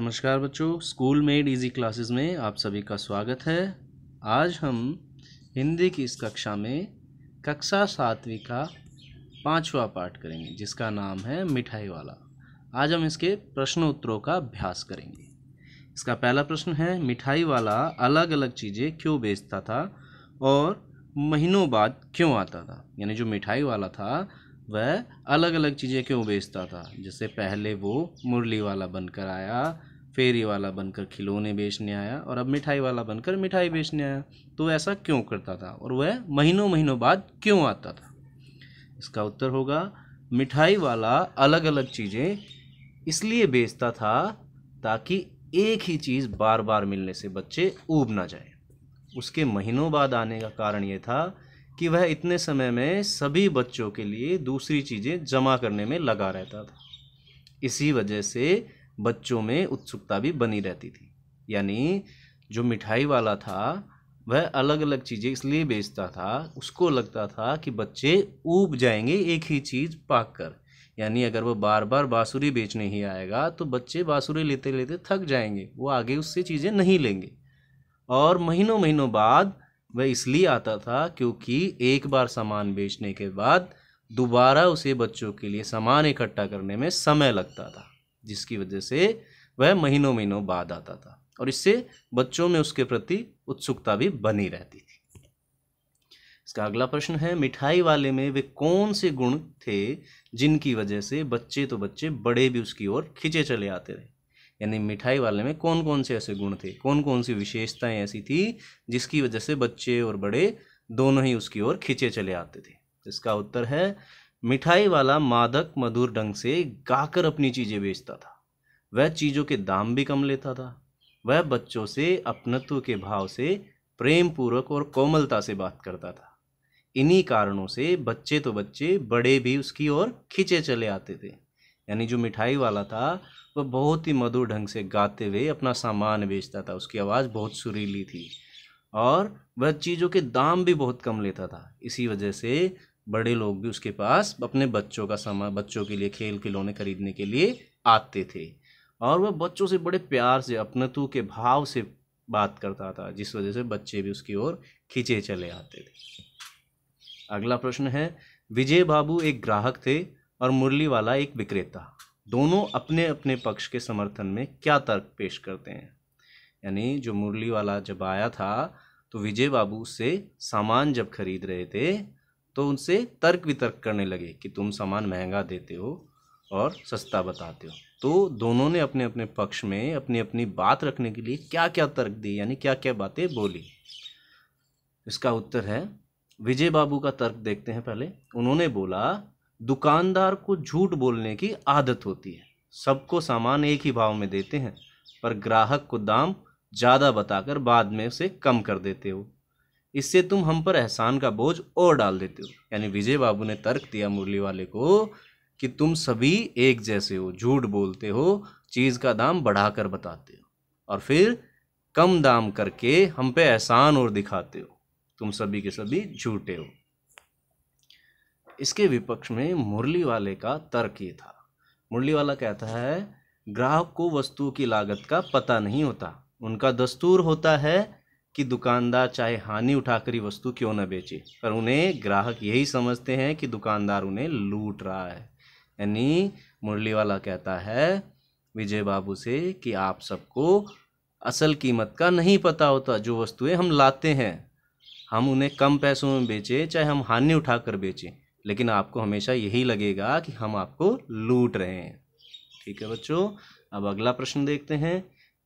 नमस्कार बच्चों school made easy classes में आप सभी का स्वागत है आज हम हिंदी की इस कक्षा में कक्षा सातवीं का पांचवा पाठ करेंगे जिसका नाम है मिठाई वाला आज हम इसके प्रश्नोत्तरों का अभ्यास करेंगे इसका पहला प्रश्न है मिठाई वाला अलग अलग चीज़ें क्यों बेचता था और महीनों बाद क्यों आता था यानी जो मिठाई वाला था वह अलग अलग चीज़ें क्यों बेचता था जैसे पहले वो मुरली वाला बनकर आया फेरी वाला बनकर खिलौने बेचने आया और अब मिठाई वाला बनकर मिठाई बेचने आया तो ऐसा क्यों करता था और वह महीनों महीनों बाद क्यों आता था इसका उत्तर होगा मिठाई वाला अलग अलग चीज़ें इसलिए बेचता था ताकि एक ही चीज़ बार बार मिलने से बच्चे ऊब ना जाए उसके महीनों बाद आने का कारण ये था कि वह इतने समय में सभी बच्चों के लिए दूसरी चीज़ें जमा करने में लगा रहता था इसी वजह से बच्चों में उत्सुकता भी बनी रहती थी यानी जो मिठाई वाला था वह अलग अलग चीज़ें इसलिए बेचता था उसको लगता था कि बच्चे ऊब जाएंगे एक ही चीज़ पाक कर यानी अगर वो बार बार बाँसुरी बेचने ही आएगा तो बच्चे बाँसुरी लेते लेते थक जाएंगे वो आगे उससे चीज़ें नहीं लेंगे और महीनों महीनों बाद वह इसलिए आता था क्योंकि एक बार सामान बेचने के बाद दोबारा उसे बच्चों के लिए सामान इकट्ठा करने में समय लगता था जिसकी वजह से वह महीनों महीनों बाद आता था और इससे बच्चों में उसके प्रति उत्सुकता भी बनी रहती थी इसका अगला प्रश्न है मिठाई वाले में वे कौन से गुण थे जिनकी वजह से बच्चे तो बच्चे बड़े भी उसकी ओर खिंचे चले आते रहे यानी मिठाई वाले में कौन कौन से ऐसे गुण थे कौन कौन सी विशेषताएं ऐसी थी जिसकी वजह से बच्चे और बड़े दोनों ही उसकी ओर खिंचे चले आते थे इसका उत्तर है मिठाई वाला मादक मधुर ढंग से गाकर अपनी चीज़ें बेचता था वह चीज़ों के दाम भी कम लेता था वह बच्चों से अपनत्व के भाव से प्रेम पूर्वक और कोमलता से बात करता था इन्हीं कारणों से बच्चे तो बच्चे बड़े भी उसकी ओर खींचे चले आते थे यानी जो मिठाई वाला था वह बहुत ही मधुर ढंग से गाते हुए अपना सामान बेचता था उसकी आवाज़ बहुत सुरीली थी और वह चीज़ों के दाम भी बहुत कम लेता था इसी वजह से बड़े लोग भी उसके पास अपने बच्चों का सामान बच्चों के लिए खेल खिलौने खरीदने के लिए आते थे और वह बच्चों से बड़े प्यार से अपनत्व के भाव से बात करता था जिस वजह से बच्चे भी उसकी ओर खींचे चले आते थे अगला प्रश्न है विजय बाबू एक ग्राहक थे और मुरली वाला एक विक्रेता दोनों अपने अपने पक्ष के समर्थन में क्या तर्क पेश करते हैं यानी जो मुरली वाला जब आया था तो विजय बाबू उससे सामान जब खरीद रहे थे तो उनसे तर्क वितर्क करने लगे कि तुम सामान महंगा देते हो और सस्ता बताते हो तो दोनों ने अपने अपने पक्ष में अपनी अपनी बात रखने के लिए क्या क्या तर्क दिए यानी क्या क्या बातें बोली इसका उत्तर है विजय बाबू का तर्क देखते हैं पहले उन्होंने बोला दुकानदार को झूठ बोलने की आदत होती है सबको सामान एक ही भाव में देते हैं पर ग्राहक को दाम ज़्यादा बताकर बाद में उसे कम कर देते हो इससे तुम हम पर एहसान का बोझ और डाल देते हो यानी विजय बाबू ने तर्क दिया मुरली वाले को कि तुम सभी एक जैसे हो झूठ बोलते हो चीज़ का दाम बढ़ाकर बताते हो और फिर कम दाम करके हम पे एहसान और दिखाते हो तुम सभी के सभी झूठे हो इसके विपक्ष में मुरली वाले का तर्क ये था मुरली वाला कहता है ग्राहक को वस्तु की लागत का पता नहीं होता उनका दस्तूर होता है कि दुकानदार चाहे हानि उठाकर ही वस्तु क्यों ना बेचे पर उन्हें ग्राहक यही समझते हैं कि दुकानदार उन्हें लूट रहा है यानी मुरली वाला कहता है विजय बाबू से कि आप सबको असल कीमत का नहीं पता होता जो वस्तुएं हम लाते हैं हम उन्हें कम पैसों में बेचें चाहे हम हानि उठा कर बेचें लेकिन आपको हमेशा यही लगेगा कि हम आपको लूट रहे हैं ठीक है बच्चों अब अगला प्रश्न देखते हैं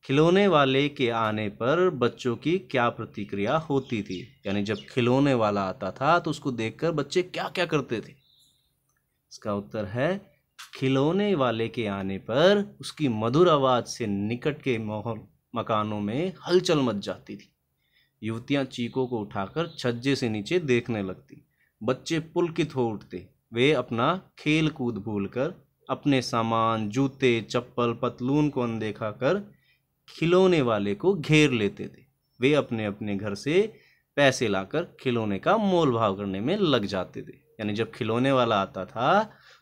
खिलौने वाले के आने पर बच्चों की क्या प्रतिक्रिया होती थी यानी जब खिलौने वाला आता था तो उसको देखकर बच्चे क्या क्या करते थे इसका उत्तर है खिलौने वाले के आने पर उसकी मधुर आवाज़ से निकट के मोहर मकानों में हलचल मच जाती थी युवतियां चीकों को उठाकर छज्जे से नीचे देखने लगती बच्चे पुलकित हो उठते वे अपना खेल कूद भूल अपने सामान जूते चप्पल पतलून को अनदेखा कर खिलौने वाले को घेर लेते थे वे अपने अपने घर से पैसे लाकर खिलौने का मोल भाव करने में लग जाते थे यानी जब खिलौने वाला आता था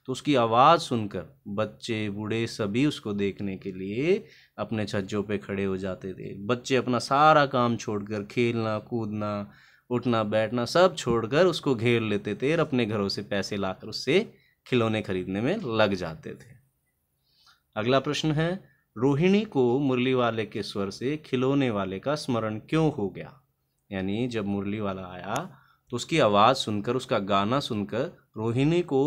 तो उसकी आवाज़ सुनकर बच्चे बूढ़े सभी उसको देखने के लिए अपने छज्जों पे खड़े हो जाते थे बच्चे अपना सारा काम छोड़कर खेलना कूदना उठना बैठना सब छोड़कर उसको घेर लेते थे और अपने घरों से पैसे लाकर उससे खिलौने खरीदने में लग जाते थे अगला प्रश्न है रोहिणी को मुरली वाले के स्वर से खिलौने वाले का स्मरण क्यों हो गया यानी जब मुरली वाला आया तो उसकी आवाज़ सुनकर उसका गाना सुनकर रोहिणी को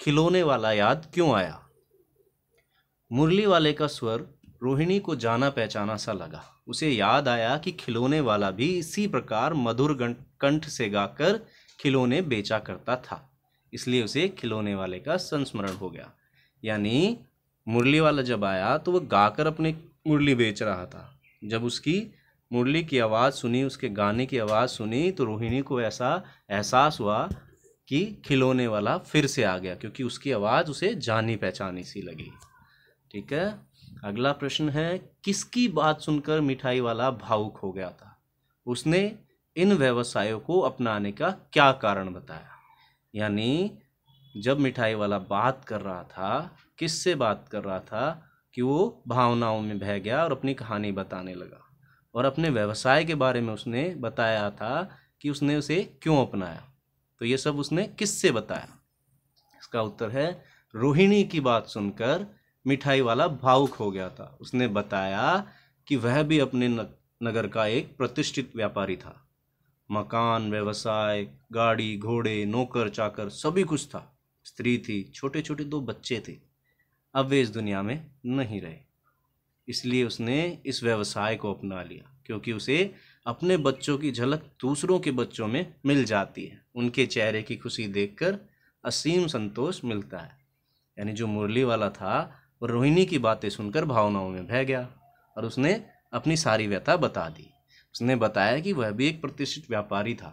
खिलौने वाला याद क्यों आया मुरली वाले का स्वर रोहिणी को जाना पहचाना सा लगा उसे याद आया कि खिलौने वाला भी इसी प्रकार मधुर कंठ से गाकर खिलौने बेचा करता था इसलिए उसे खिलौने वाले का संस्मरण हो गया यानी मुरली वाला जब आया तो वह गाकर अपने मुरली बेच रहा था जब उसकी मुरली की आवाज़ सुनी उसके गाने की आवाज़ सुनी तो रोहिणी को ऐसा एहसास हुआ कि खिलौने वाला फिर से आ गया क्योंकि उसकी आवाज़ उसे जानी पहचानी सी लगी ठीक है अगला प्रश्न है किसकी बात सुनकर मिठाई वाला भावुक हो गया था उसने इन व्यवसायों को अपनाने का क्या कारण बताया यानी जब मिठाई वाला बात कर रहा था किससे बात कर रहा था कि वो भावनाओं में बह गया और अपनी कहानी बताने लगा और अपने व्यवसाय के बारे में उसने बताया था कि उसने उसे क्यों अपनाया तो ये सब उसने किससे बताया इसका उत्तर है रोहिणी की बात सुनकर मिठाई वाला भावुक हो गया था उसने बताया कि वह भी अपने नगर का एक प्रतिष्ठित व्यापारी था मकान व्यवसाय गाड़ी घोड़े नौकर चाकर सभी कुछ था स्त्री थी छोटे छोटे दो बच्चे थे अब वे इस दुनिया में नहीं रहे इसलिए उसने इस व्यवसाय को अपना लिया क्योंकि उसे अपने बच्चों की झलक दूसरों के बच्चों में मिल जाती है उनके चेहरे की खुशी देखकर असीम संतोष मिलता है यानी जो मुरली वाला था वो रोहिणी की बातें सुनकर भावनाओं में बह गया और उसने अपनी सारी व्यथा बता दी उसने बताया कि वह भी एक प्रतिष्ठित व्यापारी था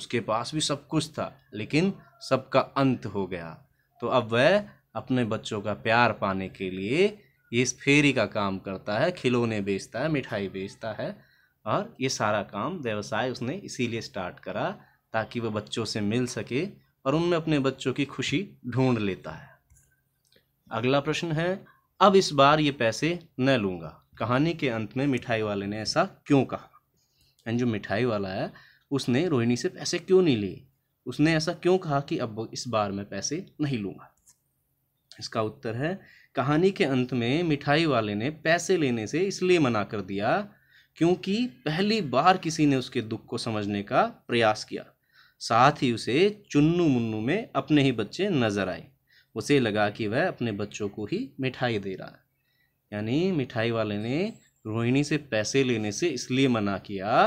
उसके पास भी सब कुछ था लेकिन सबका अंत हो गया तो अब वह अपने बच्चों का प्यार पाने के लिए ये इस फेरी का काम करता है खिलौने बेचता है मिठाई बेचता है और ये सारा काम व्यवसाय उसने इसीलिए स्टार्ट करा ताकि वह बच्चों से मिल सके और उनमें अपने बच्चों की खुशी ढूंढ लेता है अगला प्रश्न है अब इस बार ये पैसे न लूँगा कहानी के अंत में मिठाई वाले ने ऐसा क्यों कहा एंड जो मिठाई वाला है उसने रोहिणी से पैसे क्यों नहीं लिए उसने ऐसा क्यों कहा कि अब इस बार मैं पैसे नहीं लूँगा इसका उत्तर है कहानी के अंत में मिठाई वाले ने पैसे लेने से इसलिए मना कर दिया क्योंकि पहली बार किसी ने उसके दुख को समझने का प्रयास किया साथ ही उसे चुन्नू मुन्नू में अपने ही बच्चे नजर आए उसे लगा कि वह अपने बच्चों को ही मिठाई दे रहा है यानी मिठाई वाले ने रोहिणी से पैसे लेने से इसलिए मना किया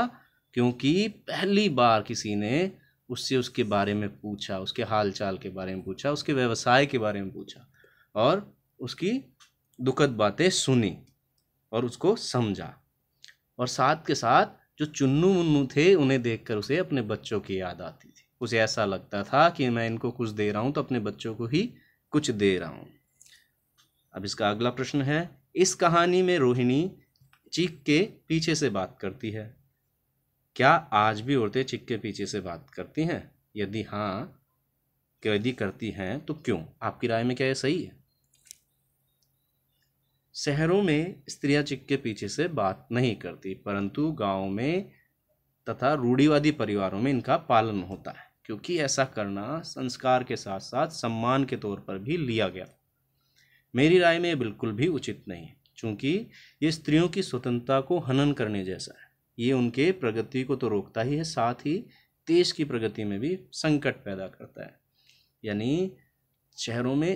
क्योंकि पहली बार किसी ने उससे उसके बारे में पूछा उसके हालचाल के बारे में पूछा उसके व्यवसाय के बारे में पूछा और उसकी दुखद बातें सुनी और उसको समझा और साथ के साथ जो चुन्नू मुन्नू थे उन्हें देखकर उसे अपने बच्चों की याद आती थी उसे ऐसा लगता था कि मैं इनको कुछ दे रहा हूँ तो अपने बच्चों को ही कुछ दे रहा हूँ अब इसका अगला प्रश्न है इस कहानी में रोहिणी चिक के पीछे से बात करती है क्या आज भी औरतें चिक के पीछे से बात करती हैं यदि हाँ यदि करती हैं तो क्यों आपकी राय में क्या यह सही है शहरों में स्त्रियां चिक के पीछे से बात नहीं करती परंतु गाँव में तथा रूढ़ीवादी परिवारों में इनका पालन होता है क्योंकि ऐसा करना संस्कार के साथ साथ सम्मान के तौर पर भी लिया गया मेरी राय में बिल्कुल भी उचित नहीं है चूँकि ये स्त्रियों की स्वतंत्रता को हनन करने जैसा है ये उनके प्रगति को तो रोकता ही है साथ ही देश की प्रगति में भी संकट पैदा करता है यानी शहरों में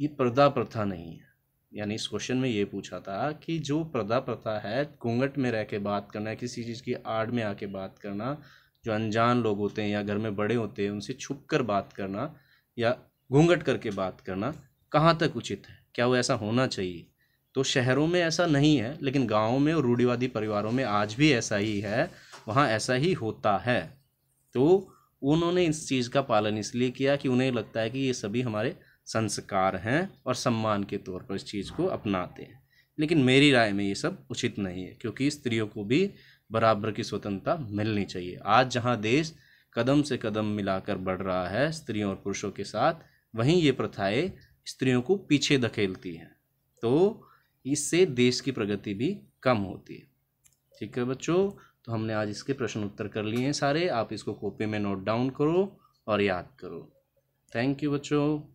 ये पर्दा प्रथा नहीं है यानी इस क्वेश्चन में ये पूछा था कि जो प्रदा प्रथा है घूंघट में रह के बात करना किसी चीज़ की आड़ में आके बात करना जो अनजान लोग होते हैं या घर में बड़े होते हैं उनसे छुप कर बात करना या घूंघट करके बात करना कहाँ तक उचित है क्या वो ऐसा होना चाहिए तो शहरों में ऐसा नहीं है लेकिन गाँव में और रूढ़ीवादी परिवारों में आज भी ऐसा ही है वहाँ ऐसा ही होता है तो उन्होंने इस चीज़ का पालन इसलिए किया कि उन्हें लगता है कि ये सभी हमारे संस्कार हैं और सम्मान के तौर पर इस चीज़ को अपनाते हैं लेकिन मेरी राय में ये सब उचित नहीं है क्योंकि स्त्रियों को भी बराबर की स्वतंत्रता मिलनी चाहिए आज जहाँ देश कदम से कदम मिलाकर बढ़ रहा है स्त्रियों और पुरुषों के साथ वहीं ये प्रथाएं स्त्रियों को पीछे धकेलती हैं तो इससे देश की प्रगति भी कम होती है ठीक है बच्चों तो हमने आज इसके प्रश्न उत्तर कर लिए हैं सारे आप इसको कॉपी में नोट डाउन करो और याद करो थैंक यू बच्चों